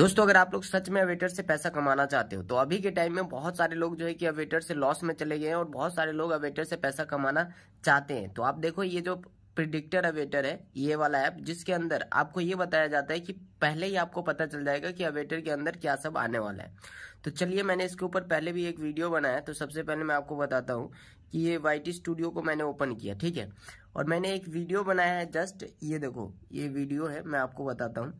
दोस्तों अगर आप लोग सच में अवेटर से पैसा कमाना चाहते हो तो अभी के टाइम में बहुत सारे लोग जो है कि अवेटर से लॉस में चले गए हैं और बहुत सारे लोग अवेटर से पैसा कमाना चाहते हैं तो आप देखो ये जो प्रिडिक्टर अवेटर है ये वाला ऐप जिसके अंदर आपको ये बताया जाता है कि पहले ही आपको पता चल जाएगा कि अवेटर के अंदर क्या सब आने वाला है तो चलिए मैंने इसके ऊपर पहले भी एक वीडियो बनाया तो सबसे पहले मैं आपको बताता हूँ कि ये वाई स्टूडियो को मैंने ओपन किया ठीक है और मैंने एक वीडियो बनाया है जस्ट ये देखो ये वीडियो है मैं आपको बताता हूँ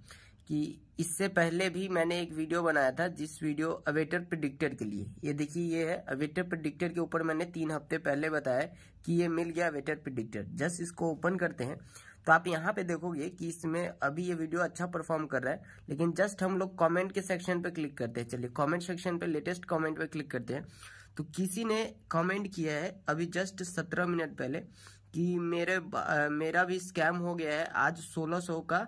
कि इससे पहले भी मैंने एक वीडियो बनाया था जिस वीडियो अवेटर प्रिडिक्टर के लिए ये देखिए ये है अवेटर प्रिडिक्टर के ऊपर मैंने तीन हफ्ते पहले बताया कि ये मिल गया अवेटर प्रिडिक्टर जस्ट इसको ओपन करते हैं तो आप यहाँ पे देखोगे कि इसमें अभी ये वीडियो अच्छा परफॉर्म कर रहा है लेकिन जस्ट हम लोग कॉमेंट के सेक्शन पे क्लिक करते हैं चलिए कॉमेंट सेक्शन पे लेटेस्ट कॉमेंट पे क्लिक करते हैं तो किसी ने कॉमेंट किया है अभी जस्ट सत्रह मिनट पहले कि मेरे मेरा भी स्कैम हो गया है आज सोलह सौ का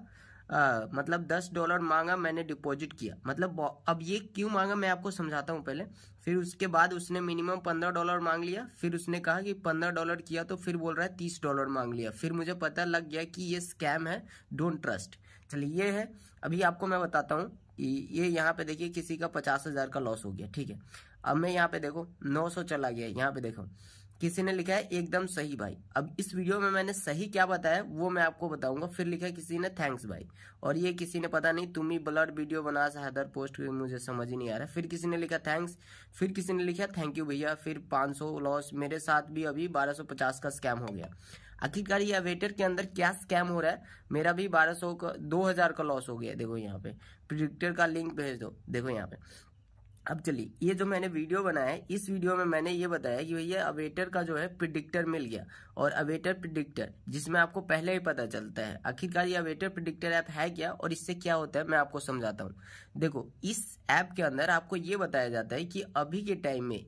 आ, मतलब दस डॉलर मांगा मैंने डिपॉजिट किया मतलब अब ये क्यों मांगा मैं आपको समझाता हूँ पहले फिर उसके बाद उसने मिनिमम पंद्रह डॉलर मांग लिया फिर उसने कहा कि पंद्रह डॉलर किया तो फिर बोल रहा है तीस डॉलर मांग लिया फिर मुझे पता लग गया कि ये स्कैम है डोंट ट्रस्ट चलिए ये है अभी आपको मैं बताता हूँ कि ये यहाँ पे देखिए किसी का पचास हजार का लॉस हो गया ठीक है अब मैं यहाँ पे देखो नौ सौ चला गया यहाँ पे देखो किसी ने लिखा है एकदम सही भाई अब इस वीडियो में मैंने सही क्या बताया वो मैं आपको बताऊंगा फिर लिखा है किसी ने थैंक्स भाई और ये किसी ने पता नहीं तुम ही ब्लड वीडियो बना सदर पोस्ट मुझे समझ ही नहीं आ रहा फिर किसी ने लिखा थैंक्स फिर किसी ने लिखा थैंक यू भैया फिर 500 लॉस मेरे साथ भी अभी 1250 का स्कैम हो गया आखिरकार ये अवेटर के अंदर क्या स्कैम हो रहा है मेरा भी बारह का दो का लॉस हो गया देखो यहाँ पे प्रिडिक्टर का लिंक भेज दो देखो यहाँ पे अब चलिए ये जो मैंने वीडियो बनाया है इस वीडियो में मैंने ये बताया कि भैया अवेटर का जो है प्रिडिक्टर मिल गया और अवेटर प्रिडिक्टर जिसमें आपको पहले ही पता चलता है आखिरकार ये अवेटर प्रिडिक्टर ऐप है क्या और इससे क्या होता है मैं आपको समझाता हूँ देखो इस ऐप के अंदर आपको ये बताया जाता है कि अभी के टाइम में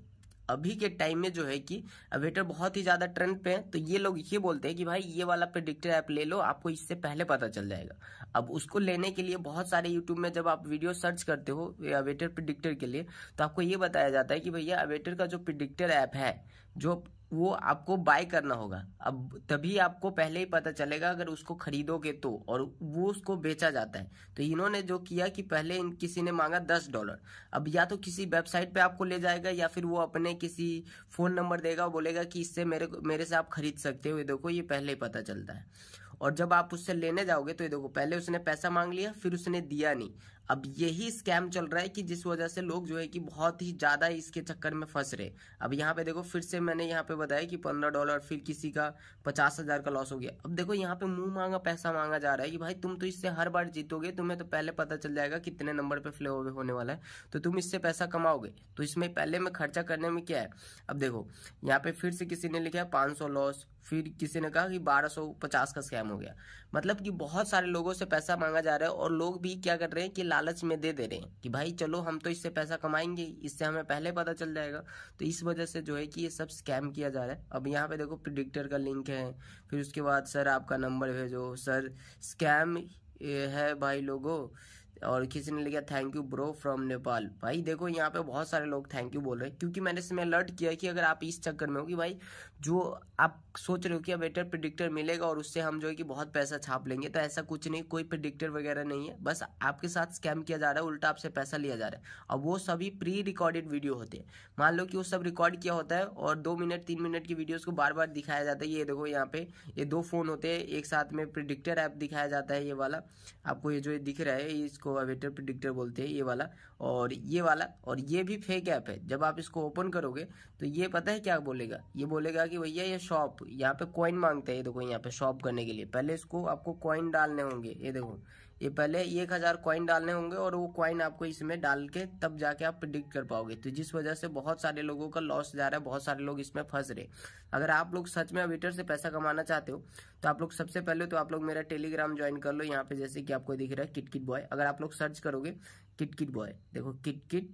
अभी के टाइम में जो है कि अवेटर बहुत ही ज़्यादा ट्रेंड पे हैं तो ये लोग ये बोलते हैं कि भाई ये वाला प्रिडिक्टर ऐप ले लो आपको इससे पहले पता चल जाएगा अब उसको लेने के लिए बहुत सारे यूट्यूब में जब आप वीडियो सर्च करते हो अवेटर प्रिडिक्टर के लिए तो आपको ये बताया जाता है कि भैया अवेटर का जो प्रिडिक्टर ऐप है जो वो आपको बाय करना होगा अब तभी आपको पहले ही पता चलेगा अगर उसको खरीदोगे तो और वो उसको बेचा जाता है तो इन्होंने जो किया कि पहले इन किसी ने मांगा दस डॉलर अब या तो किसी वेबसाइट पे आपको ले जाएगा या फिर वो अपने किसी फोन नंबर देगा बोलेगा कि इससे मेरे मेरे से आप खरीद सकते हो देखो ये पहले ही पता चलता है और जब आप उससे लेने जाओगे तो ये देखो पहले उसने पैसा मांग लिया फिर उसने दिया नहीं अब यही स्कैम चल रहा है कि जिस वजह से लोग जो है कि बहुत ही ज़्यादा इसके चक्कर में फंस रहे अब यहाँ पे देखो फिर से मैंने यहाँ पे बताया कि पंद्रह डॉलर फिर किसी का पचास हज़ार का लॉस हो गया अब देखो यहाँ पे मुंह मांगा पैसा मांगा जा रहा है कि भाई तुम तो इससे हर बार जीतोगे तुम्हें तो पहले पता चल जाएगा कितने नंबर पर फ्ले होने वाला है तो तुम इससे पैसा कमाओगे तो इसमें पहले में खर्चा करने में क्या है अब देखो यहाँ पे फिर से किसी ने लिखा पाँच सौ लॉस फिर किसी ने कहा कि बारह सौ पचास का स्कैम हो गया मतलब कि बहुत सारे लोगों से पैसा मांगा जा रहा है और लोग भी क्या कर रहे हैं कि लालच में दे दे रहे हैं कि भाई चलो हम तो इससे पैसा कमाएंगे इससे हमें पहले पता चल जाएगा तो इस वजह से जो है कि ये सब स्कैम किया जा रहा है अब यहाँ पे देखो प्रिडिक्टर का लिंक है फिर उसके बाद सर आपका नंबर भेजो सर स्कैम है भाई लोगों और किसी ने लिखा thank you bro from Nepal भाई देखो यहाँ पे बहुत सारे लोग थैंक यू बोल रहे हैं क्योंकि मैंने इसमें अलर्ट किया कि अगर आप इस चक्कर में हो कि भाई जो आप सोच रहे हो कि अब बेटर प्रिडिक्टर मिलेगा और उससे हम जो है कि बहुत पैसा छाप लेंगे तो ऐसा कुछ नहीं कोई प्रिडिक्टर वगैरह नहीं है बस आपके साथ स्कैम किया जा रहा है उल्टा आपसे पैसा लिया जा रहा है और वो सभी प्री रिकॉर्डेड वीडियो होते हैं मान लो कि वो सब रिकॉर्ड किया होता है और दो मिनट तीन मिनट की वीडियोज़ को बार बार दिखाया जाता है ये देखो यहाँ पे ये दो फ़ोन होते हैं एक साथ में प्रिडिक्टर ऐप दिखाया जाता है ये वाला आपको ये जो दिख रहा है इसको इसको अवेटर प्रिडिक्टर बोलते हैं ये वाला और ये वाला और ये भी फेक ऐप है जब आप इसको ओपन करोगे तो ये पता है क्या बोलेगा ये बोलेगा कि भैया ये शॉप यहाँ पे कॉइन मांगते हैं ये देखो यहाँ पे शॉप करने के लिए पहले इसको आपको कॉइन डालने होंगे ये देखो ये पहले एक हजार कॉइन डालने होंगे और वो कॉइन आपको इसमें डाल के तब जाके आप प्रिडिक्ट कर पाओगे तो जिस वजह से बहुत सारे लोगों का लॉस जा रहा है बहुत सारे लोग इसमें फंस रहे अगर आप लोग सच में अवेटर से पैसा कमाना चाहते हो तो आप लोग सबसे पहले तो आप लोग मेरा टेलीग्राम ज्वाइन कर लो यहाँ पे जैसे कि आपको दिख रहा है किट किट बॉय अगर आप आप लोग सर्च करोगे किट किट बॉय देखो किट किट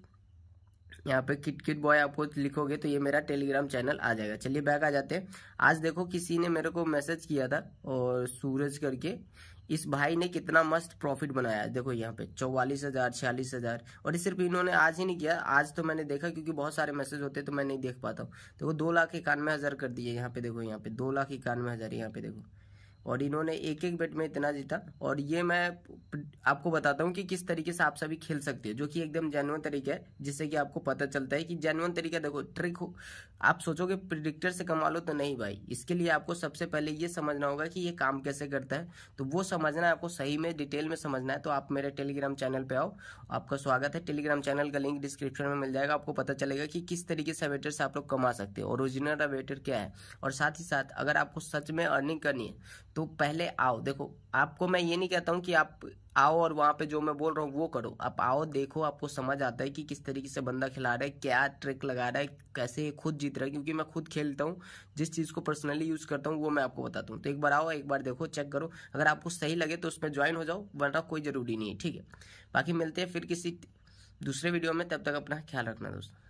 यहाँ पे किट किट बॉय आपको लिखोगे तो ये मेरा टेलीग्राम चैनल आ जाएगा चलिए बैक आ जाते हैं आज देखो किसी ने मेरे को मैसेज किया था और सूरज करके इस भाई ने कितना मस्त प्रॉफिट बनाया देखो यहाँ पे चौवालीस हजार छियालीस हजार और ये सिर्फ इन्होंने आज ही नहीं किया आज तो मैंने देखा क्योंकि बहुत सारे मैसेज होते तो मैं नहीं देख पाता हूँ देखो दो लाख इक्यानवे हजार कर दिए यहाँ पे देखो यहाँ पे दो लाख इक्यानवे हजार यहाँ पे देखो और इन्होंने एक एक बेट में इतना जीता और ये मैं आपको बताता हूँ कि किस तरीके से आप सभी खेल सकते हो जो कि एकदम जेनुअन तरीका है जिससे कि आपको पता चलता है कि जेनुअन तरीका देखो ट्रिक हो आप सोचोगे प्रिडिक्टर से कमा लो तो नहीं भाई इसके लिए आपको सबसे पहले ये समझना होगा कि ये काम कैसे करता है तो वो समझना है आपको सही में डिटेल में समझना है तो आप मेरे टेलीग्राम चैनल पर आओ आपका स्वागत है टेलीग्राम चैनल का लिंक डिस्क्रिप्शन में मिल जाएगा आपको पता चलेगा कि किस तरीके से अवेटर से आप लोग कमा सकते हो ओरिजिनल अवेटर क्या है और साथ ही साथ अगर आपको सच में अर्निंग करनी है तो पहले आओ देखो आपको मैं ये नहीं कहता हूँ कि आप आओ और वहाँ पे जो मैं बोल रहा हूँ वो करो आप आओ देखो आपको समझ आता है कि किस तरीके से बंदा खिला रहा है क्या ट्रिक लगा रहा है कैसे खुद जीत रहा है क्योंकि मैं खुद खेलता हूँ जिस चीज़ को पर्सनली यूज़ करता हूँ वो मैं आपको बताता हूँ तो एक बार आओ एक बार देखो चेक करो अगर आपको सही लगे तो उसमें ज्वाइन हो जाओ वरना कोई ज़रूरी नहीं है ठीक है बाकी मिलते हैं फिर किसी दूसरे वीडियो में तब तक अपना ख्याल रखना दोस्तों